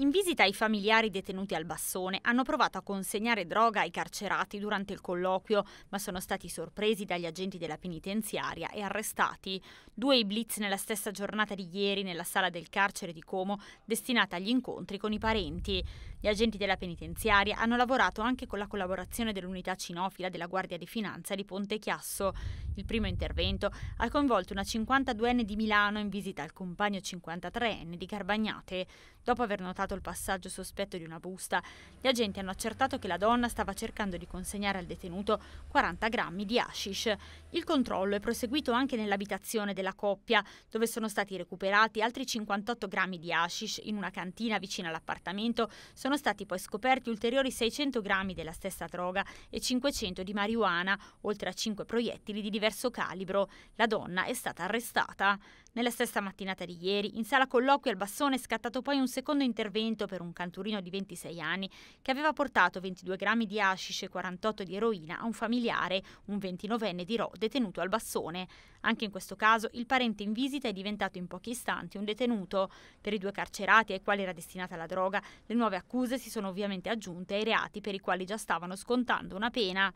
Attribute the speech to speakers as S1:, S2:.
S1: In visita ai familiari detenuti al Bassone hanno provato a consegnare droga ai carcerati durante il colloquio, ma sono stati sorpresi dagli agenti della penitenziaria e arrestati. Due i blitz nella stessa giornata di ieri nella sala del carcere di Como, destinata agli incontri con i parenti. Gli agenti della penitenziaria hanno lavorato anche con la collaborazione dell'unità cinofila della Guardia di Finanza di Ponte Chiasso. Il primo intervento ha coinvolto una 52enne di Milano in visita al compagno 53enne di Carbagnate. Dopo aver notato effettuato il passaggio sospetto di una busta, gli agenti hanno accertato che la donna stava cercando di consegnare al detenuto 40 grammi di hashish. Il controllo è proseguito anche nell'abitazione della coppia, dove sono stati recuperati altri 58 grammi di hashish in una cantina vicina all'appartamento. Sono stati poi scoperti ulteriori 600 grammi della stessa droga e 500 di marijuana, oltre a 5 proiettili di diverso calibro. La donna è stata arrestata. Nella stessa mattinata di ieri, in sala colloqui al Bassone è scattato poi un secondo intervento intervento per un canturino di 26 anni che aveva portato 22 grammi di hashish e 48 di eroina a un familiare, un 29enne di Ro, detenuto al bassone. Anche in questo caso il parente in visita è diventato in pochi istanti un detenuto. Per i due carcerati ai quali era destinata la droga, le nuove accuse si sono ovviamente aggiunte ai reati per i quali già stavano scontando una pena.